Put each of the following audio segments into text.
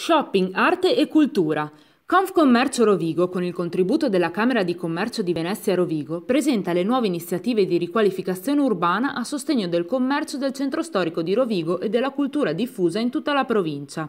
Shopping, arte e cultura. Confcommercio Rovigo, con il contributo della Camera di Commercio di Venezia Rovigo, presenta le nuove iniziative di riqualificazione urbana a sostegno del commercio del centro storico di Rovigo e della cultura diffusa in tutta la provincia.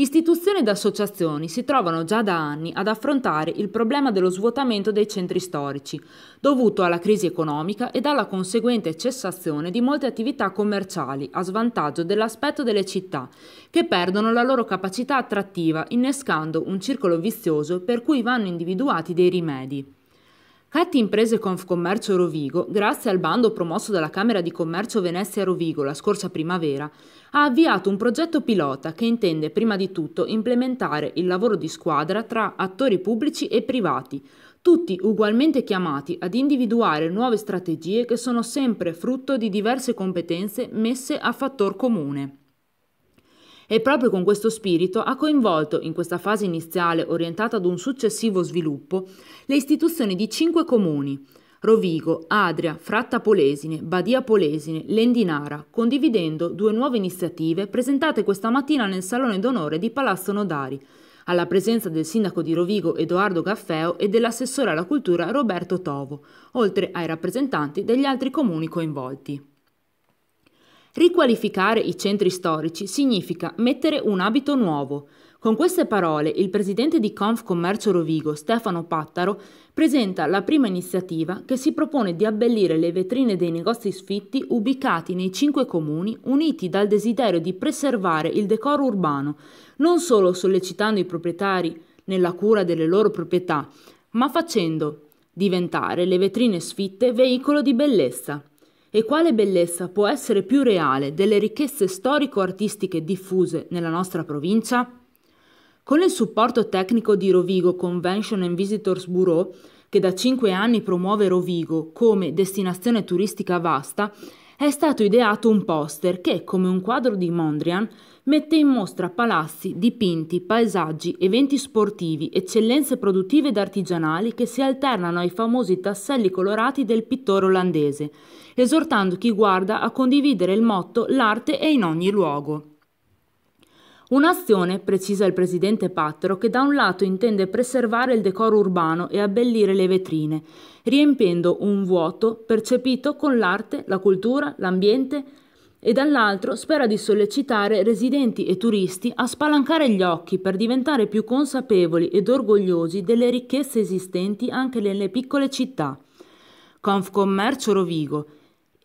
Istituzioni ed associazioni si trovano già da anni ad affrontare il problema dello svuotamento dei centri storici, dovuto alla crisi economica ed alla conseguente cessazione di molte attività commerciali a svantaggio dell'aspetto delle città, che perdono la loro capacità attrattiva innescando un circolo vizioso per cui vanno individuati dei rimedi. Catti Imprese Confcommercio Rovigo, grazie al bando promosso dalla Camera di Commercio Venezia Rovigo la scorsa primavera, ha avviato un progetto pilota che intende prima di tutto implementare il lavoro di squadra tra attori pubblici e privati, tutti ugualmente chiamati ad individuare nuove strategie che sono sempre frutto di diverse competenze messe a fattor comune e proprio con questo spirito ha coinvolto, in questa fase iniziale orientata ad un successivo sviluppo, le istituzioni di cinque comuni, Rovigo, Adria, Fratta Polesine, Badia Polesine, Lendinara, condividendo due nuove iniziative presentate questa mattina nel Salone d'Onore di Palazzo Nodari, alla presenza del sindaco di Rovigo Edoardo Gaffeo e dell'assessore alla cultura Roberto Tovo, oltre ai rappresentanti degli altri comuni coinvolti. Riqualificare i centri storici significa mettere un abito nuovo. Con queste parole il presidente di Confcommercio Rovigo, Stefano Pattaro, presenta la prima iniziativa che si propone di abbellire le vetrine dei negozi sfitti ubicati nei cinque comuni uniti dal desiderio di preservare il decoro urbano, non solo sollecitando i proprietari nella cura delle loro proprietà, ma facendo diventare le vetrine sfitte veicolo di bellezza. E quale bellezza può essere più reale delle ricchezze storico-artistiche diffuse nella nostra provincia? Con il supporto tecnico di Rovigo Convention and Visitors Bureau, che da cinque anni promuove Rovigo come destinazione turistica vasta, è stato ideato un poster che, come un quadro di Mondrian, mette in mostra palazzi, dipinti, paesaggi, eventi sportivi, eccellenze produttive ed artigianali che si alternano ai famosi tasselli colorati del pittore olandese, esortando chi guarda a condividere il motto L'arte è in ogni luogo. Un'azione, precisa il presidente Pattero, che da un lato intende preservare il decoro urbano e abbellire le vetrine, riempiendo un vuoto percepito con l'arte, la cultura, l'ambiente e dall'altro spera di sollecitare residenti e turisti a spalancare gli occhi per diventare più consapevoli ed orgogliosi delle ricchezze esistenti anche nelle piccole città. Confcommercio Rovigo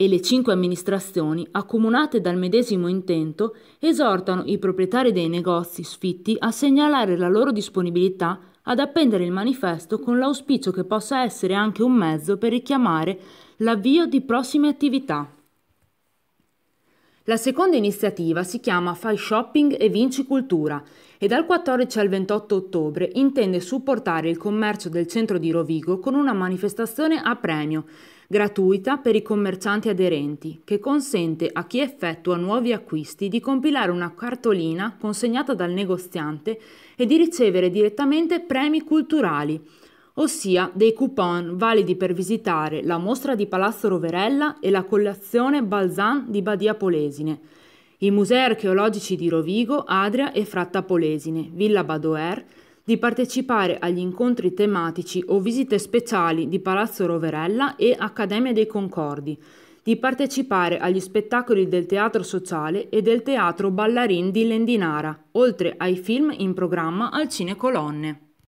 e le cinque amministrazioni, accomunate dal medesimo intento, esortano i proprietari dei negozi sfitti a segnalare la loro disponibilità ad appendere il manifesto con l'auspicio che possa essere anche un mezzo per richiamare l'avvio di prossime attività. La seconda iniziativa si chiama Fai Shopping e Vinci Cultura e dal 14 al 28 ottobre intende supportare il commercio del centro di Rovigo con una manifestazione a premio gratuita per i commercianti aderenti, che consente a chi effettua nuovi acquisti di compilare una cartolina consegnata dal negoziante e di ricevere direttamente premi culturali, ossia dei coupon validi per visitare la mostra di Palazzo Roverella e la collezione Balzan di Badia Polesine, i musei archeologici di Rovigo, Adria e Fratta Polesine, Villa Badoer, di partecipare agli incontri tematici o visite speciali di Palazzo Roverella e Accademia dei Concordi, di partecipare agli spettacoli del Teatro Sociale e del Teatro Ballarin di Lendinara, oltre ai film in programma al Cinecolonne.